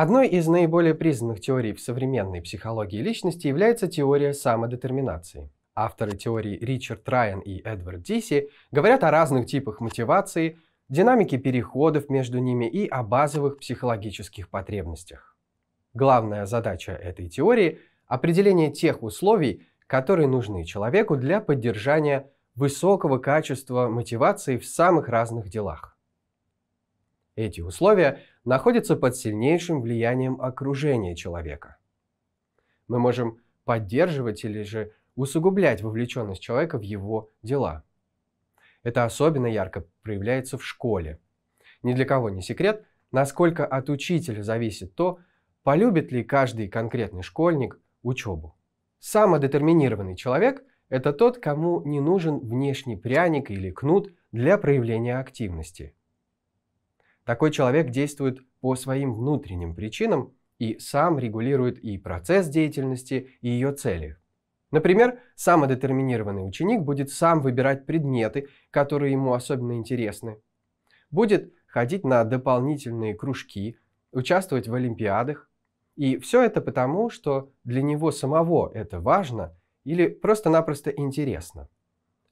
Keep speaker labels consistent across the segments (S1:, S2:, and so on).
S1: Одной из наиболее признанных теорий в современной психологии личности является теория самодетерминации. Авторы теории Ричард Райан и Эдвард Диси говорят о разных типах мотивации, динамике переходов между ними и о базовых психологических потребностях. Главная задача этой теории – определение тех условий, которые нужны человеку для поддержания высокого качества мотивации в самых разных делах. Эти условия находится под сильнейшим влиянием окружения человека. Мы можем поддерживать или же усугублять вовлеченность человека в его дела. Это особенно ярко проявляется в школе. Ни для кого не секрет, насколько от учителя зависит то, полюбит ли каждый конкретный школьник учебу. Самодетерминированный человек – это тот, кому не нужен внешний пряник или кнут для проявления активности. Такой человек действует по своим внутренним причинам и сам регулирует и процесс деятельности, и ее цели. Например, самодетерминированный ученик будет сам выбирать предметы, которые ему особенно интересны, будет ходить на дополнительные кружки, участвовать в олимпиадах. И все это потому, что для него самого это важно или просто-напросто интересно,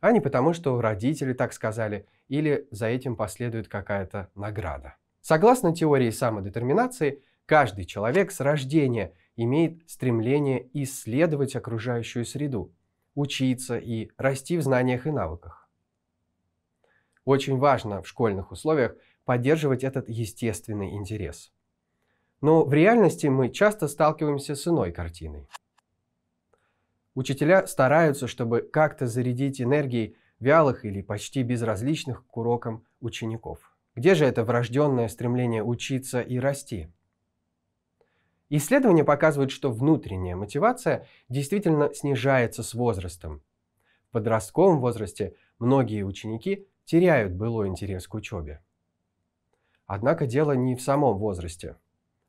S1: а не потому, что родители так сказали или за этим последует какая-то награда. Согласно теории самодетерминации, каждый человек с рождения имеет стремление исследовать окружающую среду, учиться и расти в знаниях и навыках. Очень важно в школьных условиях поддерживать этот естественный интерес. Но в реальности мы часто сталкиваемся с иной картиной. Учителя стараются, чтобы как-то зарядить энергией вялых или почти безразличных к урокам учеников – где же это врожденное стремление учиться и расти? Исследования показывают, что внутренняя мотивация действительно снижается с возрастом. В подростковом возрасте многие ученики теряют былой интерес к учебе. Однако дело не в самом возрасте.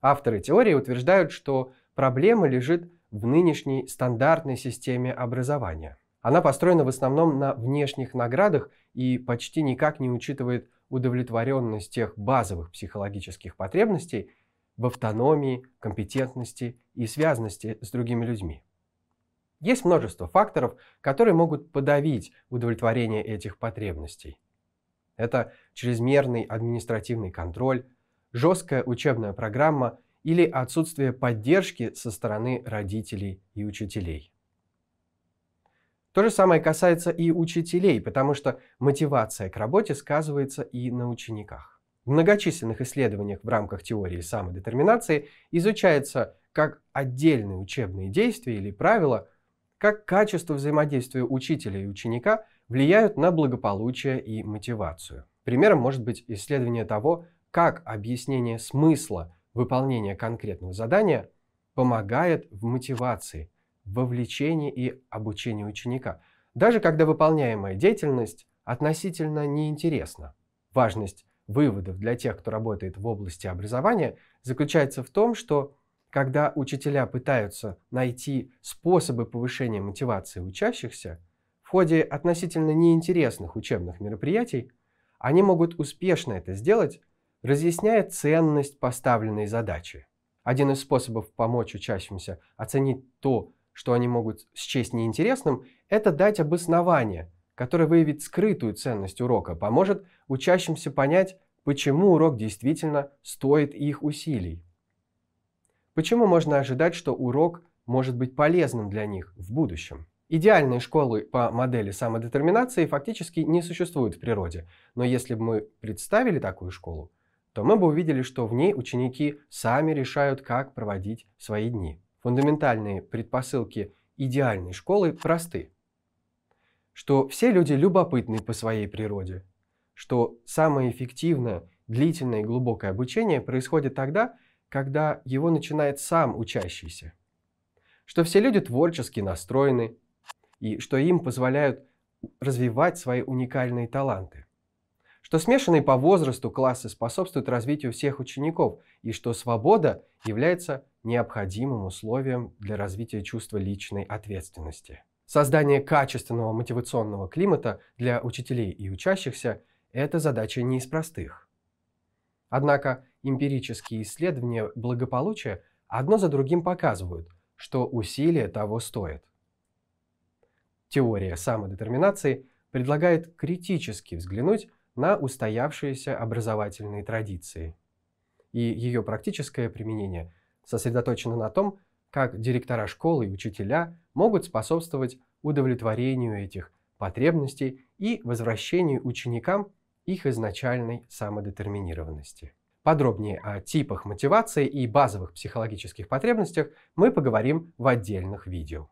S1: Авторы теории утверждают, что проблема лежит в нынешней стандартной системе образования. Она построена в основном на внешних наградах и почти никак не учитывает удовлетворенность тех базовых психологических потребностей в автономии, компетентности и связности с другими людьми. Есть множество факторов, которые могут подавить удовлетворение этих потребностей. Это чрезмерный административный контроль, жесткая учебная программа или отсутствие поддержки со стороны родителей и учителей. То же самое касается и учителей, потому что мотивация к работе сказывается и на учениках. В многочисленных исследованиях в рамках теории самодетерминации изучается как отдельные учебные действия или правила, как качество взаимодействия учителя и ученика влияют на благополучие и мотивацию. Примером может быть исследование того, как объяснение смысла выполнения конкретного задания помогает в мотивации – вовлечение и обучение ученика, даже когда выполняемая деятельность относительно неинтересна. Важность выводов для тех, кто работает в области образования, заключается в том, что когда учителя пытаются найти способы повышения мотивации учащихся, в ходе относительно неинтересных учебных мероприятий они могут успешно это сделать, разъясняя ценность поставленной задачи. Один из способов помочь учащимся оценить то, что они могут счесть неинтересным, это дать обоснование, которое выявит скрытую ценность урока, поможет учащимся понять, почему урок действительно стоит их усилий. Почему можно ожидать, что урок может быть полезным для них в будущем? Идеальные школы по модели самодетерминации фактически не существуют в природе, но если бы мы представили такую школу, то мы бы увидели, что в ней ученики сами решают, как проводить свои дни. Фундаментальные предпосылки идеальной школы просты. Что все люди любопытны по своей природе, что самое эффективное, длительное и глубокое обучение происходит тогда, когда его начинает сам учащийся, что все люди творчески настроены и что им позволяют развивать свои уникальные таланты что смешанные по возрасту классы способствуют развитию всех учеников и что свобода является необходимым условием для развития чувства личной ответственности. Создание качественного мотивационного климата для учителей и учащихся – это задача не из простых. Однако эмпирические исследования благополучия одно за другим показывают, что усилия того стоят. Теория самодетерминации предлагает критически взглянуть на устоявшиеся образовательные традиции. И ее практическое применение сосредоточено на том, как директора школы и учителя могут способствовать удовлетворению этих потребностей и возвращению ученикам их изначальной самодетерминированности. Подробнее о типах мотивации и базовых психологических потребностях мы поговорим в отдельных видео.